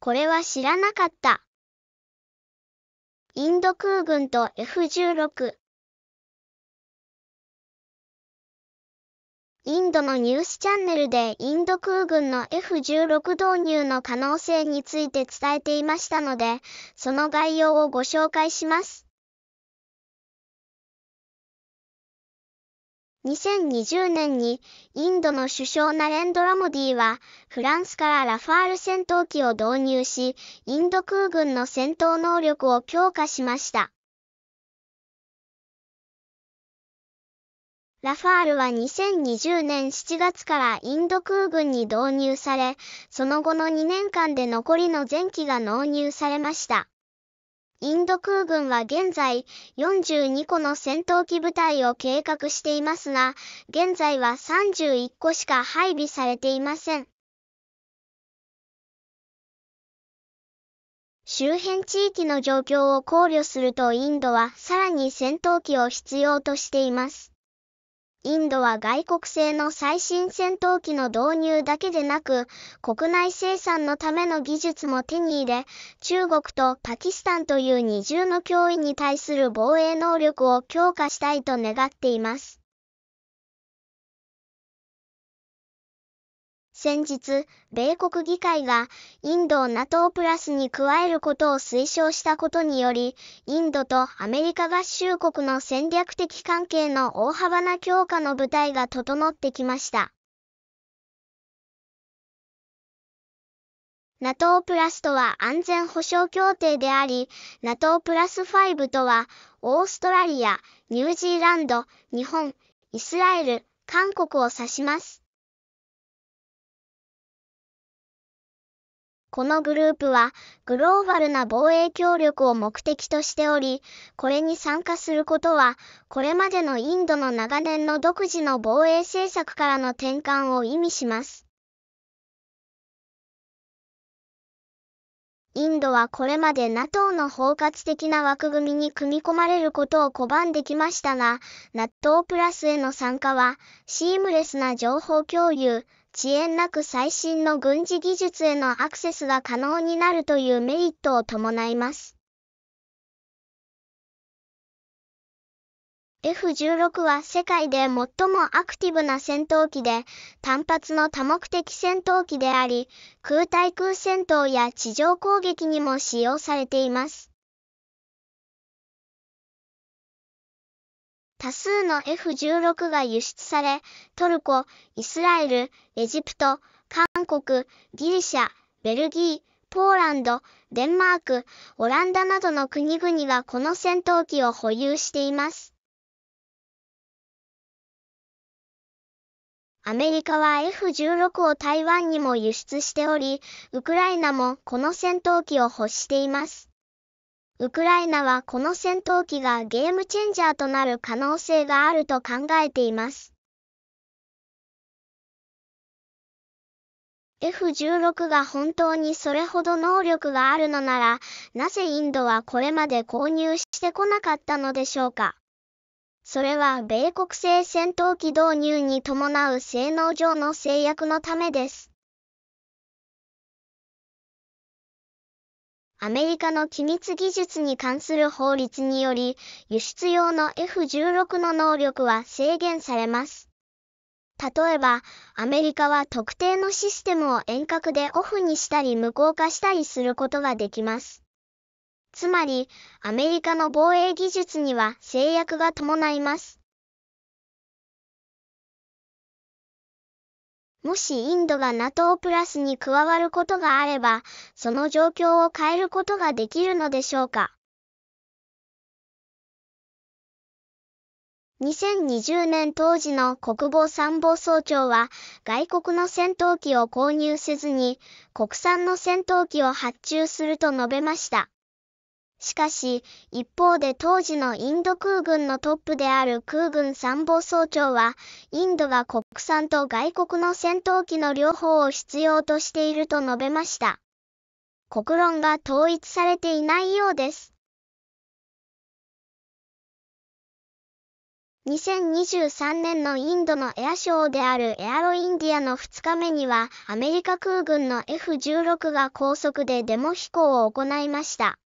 これは知らなかった。インド空軍と F16 インドのニュースチャンネルでインド空軍の F16 導入の可能性について伝えていましたので、その概要をご紹介します。2020年にインドの首相ナレンドラモディはフランスからラファール戦闘機を導入し、インド空軍の戦闘能力を強化しました。ラファールは2020年7月からインド空軍に導入され、その後の2年間で残りの前期が納入されました。インド空軍は現在42個の戦闘機部隊を計画していますが、現在は31個しか配備されていません。周辺地域の状況を考慮するとインドはさらに戦闘機を必要としています。インドは外国製の最新戦闘機の導入だけでなく、国内生産のための技術も手に入れ、中国とパキスタンという二重の脅威に対する防衛能力を強化したいと願っています。先日、米国議会が、インドを NATO プラスに加えることを推奨したことにより、インドとアメリカ合衆国の戦略的関係の大幅な強化の舞台が整ってきました。NATO プラスとは安全保障協定であり、NATO プラス5とは、オーストラリア、ニュージーランド、日本、イスラエル、韓国を指します。このグループはグローバルな防衛協力を目的としており、これに参加することは、これまでのインドの長年の独自の防衛政策からの転換を意味します。インドはこれまで NATO の包括的な枠組みに組み込まれることを拒んできましたが、NATO プラスへの参加は、シームレスな情報共有、遅延なく最新の軍事技術へのアクセスが可能になるというメリットを伴います。F16 は世界で最もアクティブな戦闘機で、単発の多目的戦闘機であり、空対空戦闘や地上攻撃にも使用されています。多数の F16 が輸出され、トルコ、イスラエル、エジプト、韓国、ギリシャ、ベルギー、ポーランド、デンマーク、オランダなどの国々がこの戦闘機を保有しています。アメリカは F16 を台湾にも輸出しており、ウクライナもこの戦闘機を欲しています。ウクライナはこの戦闘機がゲームチェンジャーとなる可能性があると考えています。F16 が本当にそれほど能力があるのなら、なぜインドはこれまで購入してこなかったのでしょうかそれは米国製戦闘機導入に伴う性能上の制約のためです。アメリカの機密技術に関する法律により、輸出用の F16 の能力は制限されます。例えば、アメリカは特定のシステムを遠隔でオフにしたり無効化したりすることができます。つまり、アメリカの防衛技術には制約が伴います。もしインドが NATO プラスに加わることがあれば、その状況を変えることができるのでしょうか。2020年当時の国防参謀総長は外国の戦闘機を購入せずに国産の戦闘機を発注すると述べました。しかし、一方で当時のインド空軍のトップである空軍参謀総長は、インドが国産と外国の戦闘機の両方を必要としていると述べました。国論が統一されていないようです。2023年のインドのエアショーであるエアロインディアの2日目にはアメリカ空軍の F16 が高速でデモ飛行を行いました。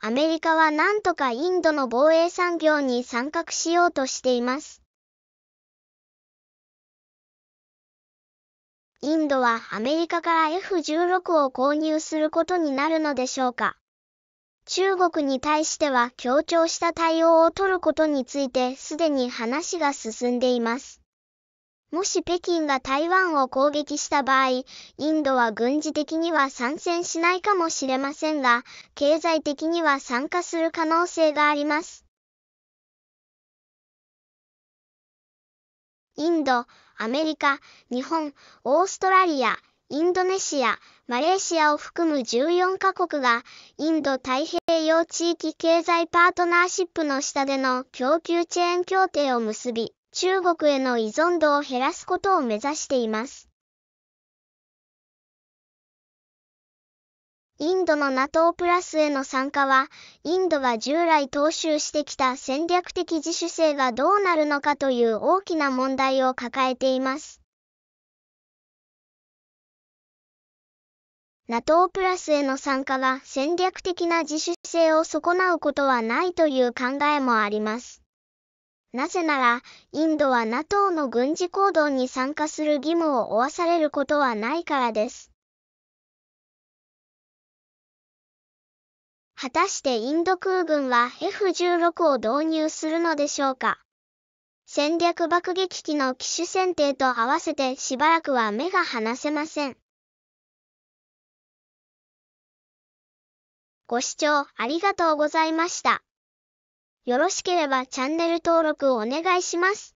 アメリカはなんとかインドの防衛産業に参画しようとしています。インドはアメリカから F16 を購入することになるのでしょうか中国に対しては強調した対応を取ることについてすでに話が進んでいます。もし北京が台湾を攻撃した場合、インドは軍事的には参戦しないかもしれませんが、経済的には参加する可能性があります。インド、アメリカ、日本、オーストラリア、インドネシア、マレーシアを含む14カ国が、インド太平洋地域経済パートナーシップの下での供給チェーン協定を結び、中国への依存度を減らすことを目指しています。インドの NATO プラスへの参加は、インドが従来踏襲してきた戦略的自主性がどうなるのかという大きな問題を抱えています。NATO プラスへの参加は戦略的な自主性を損なうことはないという考えもあります。なぜなら、インドは NATO の軍事行動に参加する義務を負わされることはないからです。果たしてインド空軍は F16 を導入するのでしょうか戦略爆撃機の機種選定と合わせてしばらくは目が離せません。ご視聴ありがとうございました。よろしければチャンネル登録をお願いします。